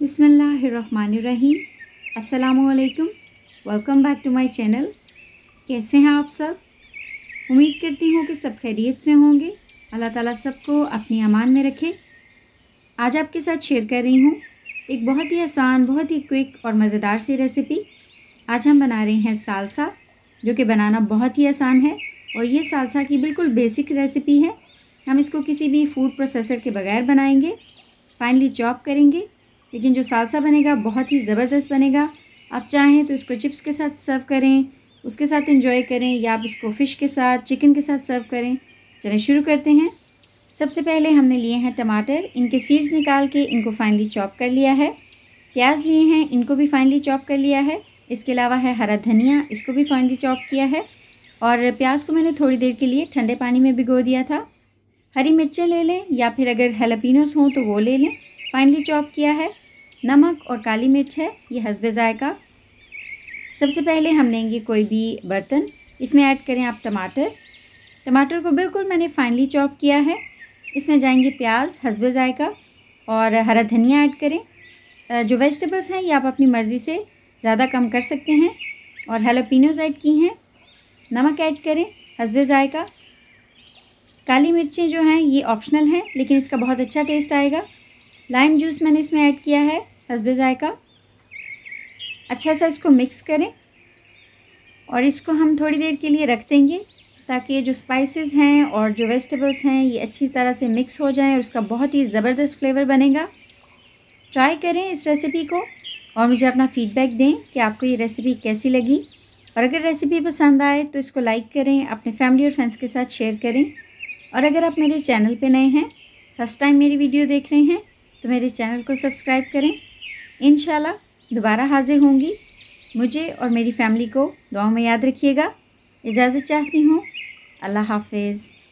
बिसमीम् अल्लाम welcome back to my channel कैसे हैं आप सब उम्मीद करती हूँ कि सब खैरियत से होंगे अल्लाह ताला सबको अपनी अमान में रखे आज आपके साथ शेयर कर रही हूँ एक बहुत ही आसान बहुत ही क्विक और मज़ेदार सी रेसिपी आज हम बना रहे हैं सालसा जो कि बनाना बहुत ही आसान है और ये सालसा की बिल्कुल बेसिक रेसिपी है हम इसको किसी भी फूड प्रोसेसर के बगैर बनाएंगे फाइनली चॉप करेंगे लेकिन जो सालसा बनेगा बहुत ही ज़बरदस्त बनेगा आप चाहें तो इसको चिप्स के साथ सर्व करें उसके साथ इंजॉय करें या आप इसको फ़िश के साथ चिकन के साथ सर्व करें चलें शुरू करते हैं सबसे पहले हमने लिए हैं टमाटर इनके सीड्स निकाल के इनको फाइनली चॉप कर लिया है प्याज लिए हैं इनको भी फाइनली चॉप कर लिया है इसके अलावा है हरा धनिया इसको भी फाइनली चॉप किया है और प्याज को मैंने थोड़ी देर के लिए ठंडे पानी में भिगो दिया था हरी मिर्चें ले लें या फिर अगर हेलापिनोस हों तो वो ले लें फाइनली चॉप किया है नमक और काली मिर्च है ये हसब ज़ायका सबसे पहले हम लेंगे कोई भी बर्तन इसमें ऐड करें आप टमाटर टमाटर को बिल्कुल मैंने फाइनली चॉप किया है इसमें जाएंगे प्याज हसबे ज़ायका और हरा धनिया ऐड करें जो वेजिटेबल्स हैं ये आप अपनी मर्ज़ी से ज़्यादा कम कर सकते हैं और हेलोपिनोज ऐड की हैं नमक ऐड करें हसबे ज़ायका काली मिर्चें जो हैं ये ऑप्शनल हैं लेकिन इसका बहुत अच्छा टेस्ट आएगा लाइम जूस मैंने इसमें ऐड किया है हसब ज़ायका अच्छा सा इसको मिक्स करें और इसको हम थोड़ी देर के लिए रख देंगे ताकि ये जो स्पाइसेस हैं और जो वेजिटेबल्स हैं ये अच्छी तरह से मिक्स हो जाएं और उसका बहुत ही ज़बरदस्त फ्लेवर बनेगा ट्राई करें इस रेसिपी को और मुझे अपना फ़ीडबैक दें कि आपको ये रेसिपी कैसी लगी और अगर रेसिपी पसंद आए तो इसको लाइक करें अपने फैमिली और फ्रेंड्स के साथ शेयर करें और अगर आप मेरे चैनल पर नए हैं फर्स्ट टाइम मेरी वीडियो देख रहे हैं तो मेरे चैनल को सब्सक्राइब करें इन दोबारा हाज़िर होंगी मुझे और मेरी फैमिली को दुआ में याद रखिएगा इजाज़त चाहती हूँ अल्लाह हाफिज़